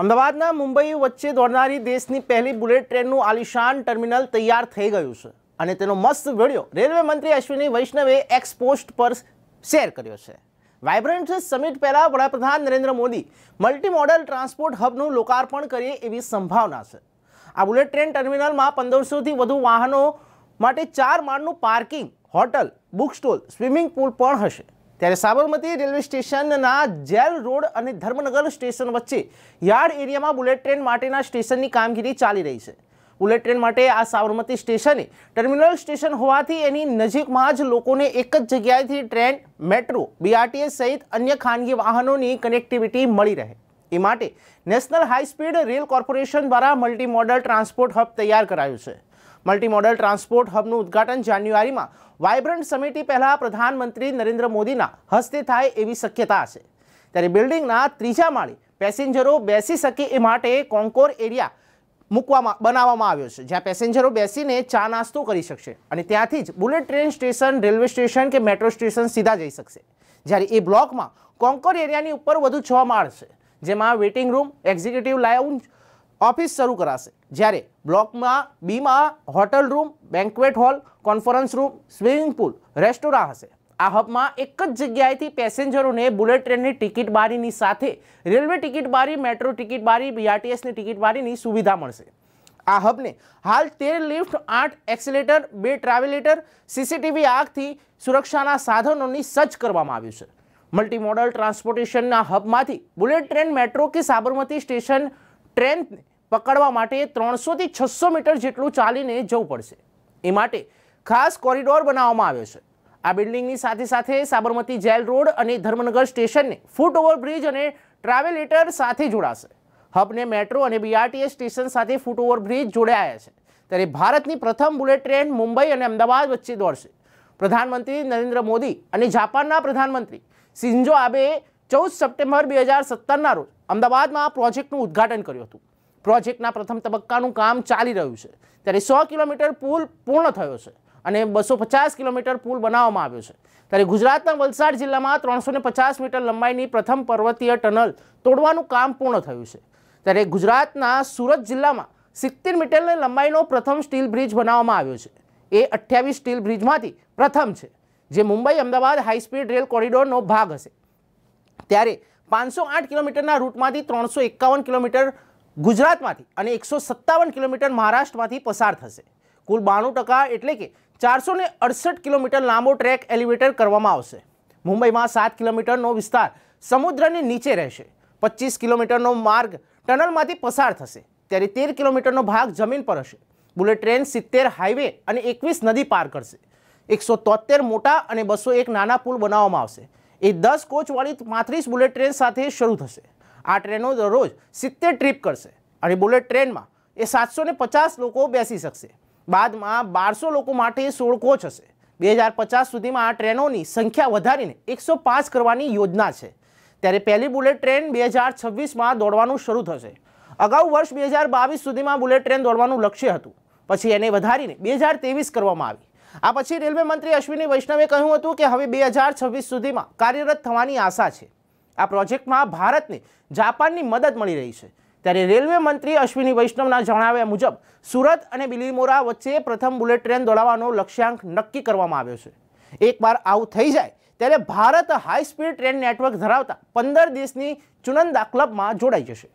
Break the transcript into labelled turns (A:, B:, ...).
A: અમદાવાદના મુંબઈ વચ્ચે દોડનારી દેશની પહેલી બુલેટ ટ્રેનનું આલિશાન ટર્મિનલ તૈયાર થઈ ગયું છે અને તેનો મસ્ત વિડીયો રેલવે મંત્રી અશ્વિની વૈષ્ણવે એક્સ પોસ્ટ પર શેર કર્યો છે વાઇબ્રન્ટ સમિટ પહેલાં વડાપ્રધાન Narendra Modi multi modal transport હબનું લોકાર્પણ કરીએ એવી સંભાવના છે આ બુલેટ ટ્રેન ટર્મિનલમાં પંદરસોથી વધુ વાહનો માટે ચાર માળનું parking hotel book stall swimming pool પણ હશે ત્યારે સાબરમતી રેલવે સ્ટેશનના જેલ રોડ અને ધર્મનગર સ્ટેશન વચ્ચે યાર્ડ એરિયામાં બુલેટ ટ્રેન માટેના સ્ટેશનની કામગીરી ચાલી રહી છે બુલેટ ટ્રેન માટે આ સાબરમતી સ્ટેશને ટર્મિનલ સ્ટેશન હોવાથી એની નજીકમાં જ લોકોને એક જ જગ્યાએથી ટ્રેન મેટ્રો બીઆરટીએસ સહિત અન્ય ખાનગી વાહનોની કનેક્ટિવિટી મળી રહે એ માટે નેશનલ હાઈસ્પીડ રેલ કોર્પોરેશન દ્વારા મલ્ટી મોડલ ટ્રાન્સપોર્ટ હબ તૈયાર કરાયું છે મલ્ટીમોડલ ટ્રાન્સપોર્ટ હબનું ઉદઘાટન જાન્યુઆરીમાં વાયબ્રન્ટ સમિટી પહેલા પ્રધાનમંત્રી નરેન્દ્ર મોદીના હસ્તે થાય એવી શક્યતા છે ત્યારે બિલ્ડિંગના ત્રીજા માળે પેસેન્જરો બેસી શકે એ માટે કોન્કોર એરિયા મૂકવામાં બનાવવામાં આવ્યો છે જ્યાં પેસેન્જરો બેસીને ચા નાસ્તો કરી શકશે અને ત્યાંથી જ bullet train station railway station કે મેટ્રો સ્ટેશન સીધા જઈ શકશે જ્યારે એ બ્લોકમાં કોન્કોર એરિયાની ઉપર વધુ છ માળ છે જેમાં waiting room executive lounge office શરૂ કરાશે જ્યારે બ્લોકમાં બીમાં hotel room banquet hall conference room swimming pool restaurant હશે આ હબમાં એક જ જગ્યાએથી પેસેન્જરોને બુલેટ ટ્રેનની ટિકિટ બારીની સાથે રેલવે ટિકિટ બારી મેટ્રો ટિકિટ બારી બીઆરટીએસની ટિકિટ બારીની સુવિધા મળશે આ હબને હાલ તેર લિફ્ટ આઠ એક્સિલેટર બે ટ્રાવેલેટર સીસીટીવી આગથી સુરક્ષાના સાધનોની સજ્જ કરવામાં આવ્યું છે મલ્ટીમોડલ ટ્રાન્સપોર્ટેશનના હબમાંથી બુલેટ ટ્રેન મેટ્રો કે સાબરમતી સ્ટેશન ટ્રેન પકડવા માટે ત્રણસોથી છસો મીટર જેટલું ચાલીને જવું પડશે એ માટે ખાસ કોરિડોર બનાવવામાં આવ્યો છે આ બિલ્ડિંગની સાથે સાથે સાબરમતી જેલ રોડ અને ધર્મનગર સ્ટેશનને ફૂટ ઓવરબ્રિજ અને ટ્રાવેલેટર સાથે જોડાશે હબને મેટ્રો અને બીઆરટીએસ સ્ટેશન સાથે ફૂટ ઓવરબ્રિજ જોડાયા છે ત્યારે ભારતની પ્રથમ બુલેટ ટ્રેન મુંબઈ અને અમદાવાદ વચ્ચે દોડશે પ્રધાનમંત્રી નરેન્દ્ર મોદી અને જાપાનના પ્રધાનમંત્રી સિન્જો આબે ચૌદ સપ્ટેમ્બર બે હજાર સત્તરના રોજ અમદાવાદમાં આ પ્રોજેક્ટનું ઉદ્ઘાટન કર્યું હતું પ્રોજેક્ટના પ્રથમ તબક્કાનું કામ ચાલી રહ્યું છે ત્યારે સો કિલોમીટર પુલ પૂર્ણ થયો છે અને બસો પચાસ કિલોમીટર પુલ બનાવવામાં આવ્યો છે ત્યારે ગુજરાતના વલસાડ જિલ્લામાં ત્રણસો પચાસ મીટર લંબાઈની પ્રથમ પર્વતીય ટનલ તોડવાનું કામ પૂર્ણ થયું છે ત્યારે ગુજરાતના સુરત જિલ્લામાં સિત્તેર મીટરની લંબાઈનો પ્રથમ સ્ટીલ બ્રિજ બનાવવામાં આવ્યો છે એ અઠ્યાવીસ સ્ટીલ બ્રિજમાંથી પ્રથમ છે જે મુંબઈ અમદાવાદ હાઈસ્પીડ રેલ કોરિડોરનો ભાગ હશે ત્યારે પાંચસો આઠ કિલોમીટરના રૂટમાંથી ત્રણસો એકાવન કિલોમીટર ગુજરાતમાંથી અને એકસો સત્તાવન કિલોમીટર મહારાષ્ટ્રમાંથી પસાર થશે કુલ બાણું ટકા એટલે કે ચારસો ને અડસઠ કિલોમીટર લાંબો ટ્રેક એલિવેટર કરવામાં આવશે મુંબઈમાં સાત કિલોમીટરનો વિસ્તાર સમુદ્રની નીચે રહેશે પચીસ કિલોમીટરનો માર્ગ ટનલમાંથી પસાર થશે ત્યારે તેર કિલોમીટરનો ભાગ જમીન પર હશે બુલેટ ટ્રેન સિત્તેર હાઈવે અને એકવીસ નદી પાર કરશે એકસો તોતેર મોટા અને બસો એક નાના પુલ બનાવવામાં આવશે એ દસ કોચવાળી પાંત્રીસ બુલેટ ટ્રેન સાથે શરૂ થશે આ ટ્રેનો દરરોજ સિત્તેર ટ્રીપ કરશે અને બુલેટ ટ્રેનમાં એ સાતસો પચાસ લોકો બેસી શકશે બાદમાં બારસો લોકો માટે સોળ કોચ હશે બે હજાર પચાસ સુધીમાં આ ટ્રેનોની સંખ્યા વધારીને એકસો પાંચ કરવાની યોજના છે ત્યારે પહેલી બુલેટ ટ્રેન બે હજાર છવ્વીસમાં દોડવાનું શરૂ થશે અગાઉ વર્ષ બે હજાર બાવીસ સુધીમાં બુલેટ ટ્રેન દોડવાનું લક્ષ્ય હતું પછી એને વધારીને બે હજાર ત્રેવીસ કરવામાં આવી આ પછી રેલવે મંત્રી અશ્વિની વૈષ્ણવે કહ્યું હતું કે હવે બે હજાર છવ્વીસ સુધીમાં કાર્યરત થવાની આશા છે આ પ્રોજેક્ટમાં ભારતને જાપાનની મદદ મળી રહી છે ત્યારે રેલવે મંત્રી અશ્વિની વૈષ્ણવના જણાવ્યા મુજબ સુરત અને બિલીમોરા વચ્ચે પ્રથમ બુલેટ ટ્રેન દોડાવવાનો લક્ષ્યાંક નક્કી કરવામાં આવ્યો છે એકવાર આવું થઈ જાય ત્યારે Bharat high speed train network ધરાવતા પંદર દેશની ચુનંદા ક્લબમાં જોડાઈ જશે